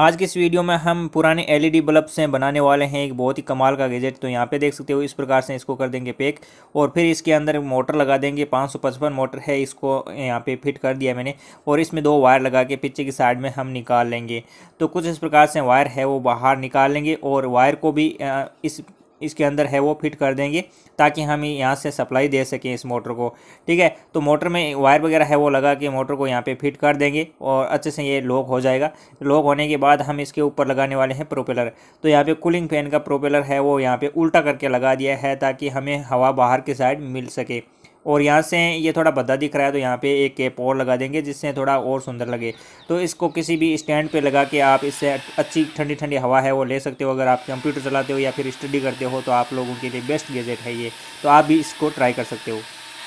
आज के इस वीडियो में हम पुराने एलईडी बल्ब से बनाने वाले हैं एक बहुत ही कमाल का गैजेट तो यहाँ पे देख सकते हो इस प्रकार से इसको कर देंगे पैक और फिर इसके अंदर मोटर लगा देंगे 555 मोटर है इसको यहाँ पे फिट कर दिया मैंने और इसमें दो वायर लगा के पीछे की साइड में हम निकाल लेंगे तो कुछ इस प्रकार से वायर है वो बाहर निकाल लेंगे और वायर को भी इस इसके अंदर है वो फिट कर देंगे ताकि हम यहाँ से सप्लाई दे सकें इस मोटर को ठीक है तो मोटर में वायर वगैरह है वो लगा के मोटर को यहाँ पे फिट कर देंगे और अच्छे से ये लॉक हो जाएगा लॉक होने के बाद हम इसके ऊपर लगाने वाले हैं प्रोपेलर तो यहाँ पे कूलिंग फैन का प्रोपेलर है वो यहाँ पे उल्टा करके लगा दिया है ताकि हमें हवा बाहर की साइड मिल सके और यहाँ से ये थोड़ा भद्दा दिख रहा है तो यहाँ पे एक केप और लगा देंगे जिससे थोड़ा और सुंदर लगे तो इसको किसी भी स्टैंड पे लगा के आप इससे अच्छी ठंडी ठंडी हवा है वो ले सकते हो अगर आप कंप्यूटर चलाते हो या फिर स्टडी करते हो तो आप लोगों के लिए बेस्ट गैजेट है ये तो आप भी इसको ट्राई कर सकते हो